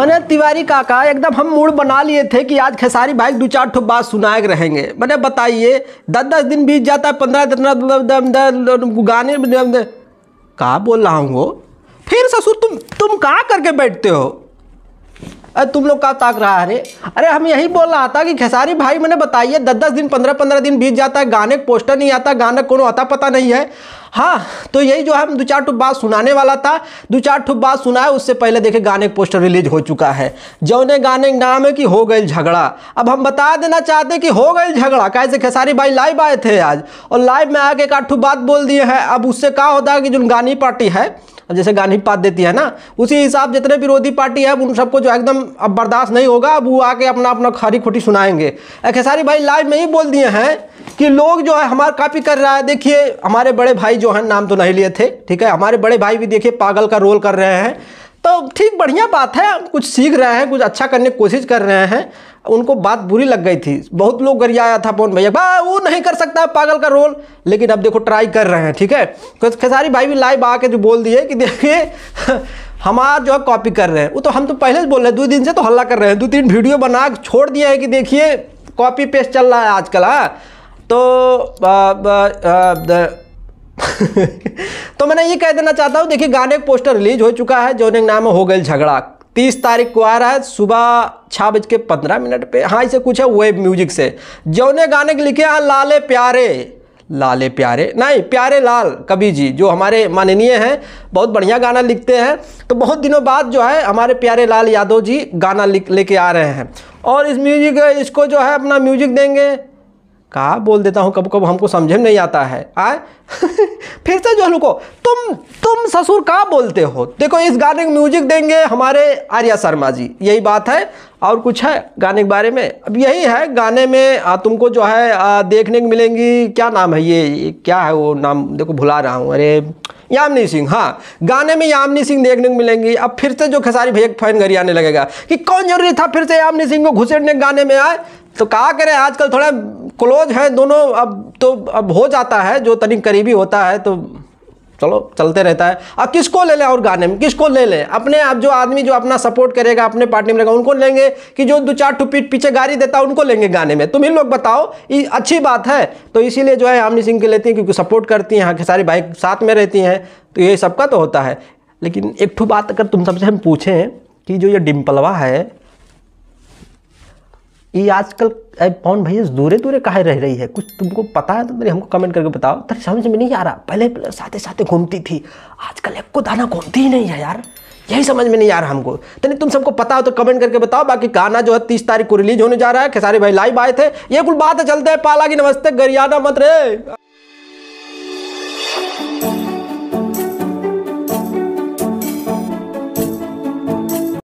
मैंने तिवारी काका एकदम हम मूड बना लिए थे कि आज खेसारी भाई दो चार ठो बात सुनाए रहेंगे मैंने बताइए दस दस दिन बीत जाता है पंद्रह दिन गाने कहा बोल रहा हूँ वो फिर ससुर तुम तुम कहाँ करके बैठते हो अरे तुम लोग का ताक रहा है अरे अरे हम यही बोल रहा था कि खेसारी भाई मैंने बताइए दस दस दिन पंद्रह पंद्रह दिन बीत जाता है गाने पोस्टर नहीं आता गाना कोनो आता पता नहीं है हाँ तो यही जो है हम दो चार ठुप बात सुनाने वाला था दो चार ठुप बात सुनाए उससे पहले देखे गाने पोस्टर रिलीज हो चुका है जौने गाने नाम है कि हो गई झगड़ा अब हम बता देना चाहते कि हो गई झगड़ा कैसे खेसारी भाई लाइव आए थे आज और लाइव में आके एक आठ बात बोल दिए हैं अब उससे कहा होता है कि जो गानी पार्टी है अब जैसे गांधी पात देती है ना उसी हिसाब जितने विरोधी पार्टी है उन सबको जो एकदम अब बर्दाश्त नहीं होगा अब वो आके अपना अपना खारी खोटी सुनाएंगे खेसारी भाई लाइव में ही बोल दिए हैं कि लोग जो है हमारा कापी कर रहा है देखिए हमारे बड़े भाई जो है नाम तो नहीं लिए थे ठीक है हमारे बड़े भाई भी देखिए पागल का रोल कर रहे हैं तो ठीक बढ़िया बात है कुछ सीख रहे हैं कुछ अच्छा करने की कोशिश कर रहे हैं उनको बात बुरी लग गई थी बहुत लोग गरियाया था पवन भैया भाई वो नहीं कर सकता पागल का रोल लेकिन अब देखो ट्राई कर रहे हैं ठीक है तो खेसारी भाई भी लाइव आके जो बोल दिए कि देखिए हमारा जो है कॉपी कर रहे हैं वो तो हम तो पहले से बोल रहे हैं दो दिन से तो हल्ला कर रहे हैं दो तीन वीडियो बना छोड़ दिया है कि देखिए कॉपी पेस्ट चल रहा है आजकल हाँ तो आ, आ, आ, तो मैंने ये कह देना चाहता हूँ देखिए गाने का पोस्टर रिलीज हो चुका है जोन नाम हो गए झगड़ा तीस तारीख को आ रहा है सुबह छः बज के पंद्रह मिनट पे हाँ इसे कुछ है वेब म्यूजिक से जौने गाने के लिखे हैं लाले प्यारे लाले प्यारे नहीं प्यारे लाल कवि जी जो हमारे माननीय हैं बहुत बढ़िया गाना लिखते हैं तो बहुत दिनों बाद जो है हमारे प्यारे लाल यादव जी गाना लिख लेके आ रहे हैं और इस म्यूजिक इसको जो है अपना म्यूजिक देंगे कहा बोल देता हूँ कब कब हमको समझ में नहीं आता है आए फिर से जो को तुम तुम ससुर कहाँ बोलते हो देखो इस गाने का म्यूजिक देंगे हमारे आर्या शर्मा जी यही बात है और कुछ है गाने के बारे में अब यही है गाने में आ, तुमको जो है आ, देखने को मिलेंगी क्या नाम है ये क्या है वो नाम देखो भुला रहा हूँ अरे यामिनी सिंह हाँ गाने में यामिनी सिंह देखने को मिलेंगी अब फिर से जो खेसारी भैया फैन घर आने लगेगा कि कौन जरूरी था फिर से यामिनी सिंह को घुसेड़ने गाने में आए तो कहा करें आजकल थोड़ा क्लोज है दोनों अब तो अब हो जाता है जो तनिक करीबी होता है तो चलो चलते रहता है अब किसको ले लें और गाने में किसको ले लें अपने आप जो आदमी जो अपना सपोर्ट करेगा अपने पार्टी में रहेगा उनको लेंगे कि जो दो चार टुपी पीछे गाड़ी देता है उनको लेंगे गाने में तुम ही लोग बताओ ये अच्छी बात है तो इसीलिए जो है आमनी सिंह के लेती हैं क्योंकि सपोर्ट करती हैं यहाँ के सारी बाइक साथ में रहती हैं तो ये सबका तो होता है लेकिन एक ठू बात अगर तुम सबसे हम पूछें कि जो ये डिम्पलवा है ये आजकल पवन भैया दूरे दूरे कहा रह रही है कुछ तुमको पता है तो मेरे हमको कमेंट करके बताओ तेरे समझ में नहीं आ रहा पहले साथे साथे घूमती थी आजकल एक को दाना घूमती ही नहीं है यार यही समझ में नहीं आ रहा हमको तो तुम सबको पता हो तो कमेंट करके बताओ बाकी गाना जो है तीस तारीख को रिलीज होने जा रहा है खेसारी भाई लाइव आए थे ये कुल बात है चलते हैं पाला की नमस्ते गरियाना मत रे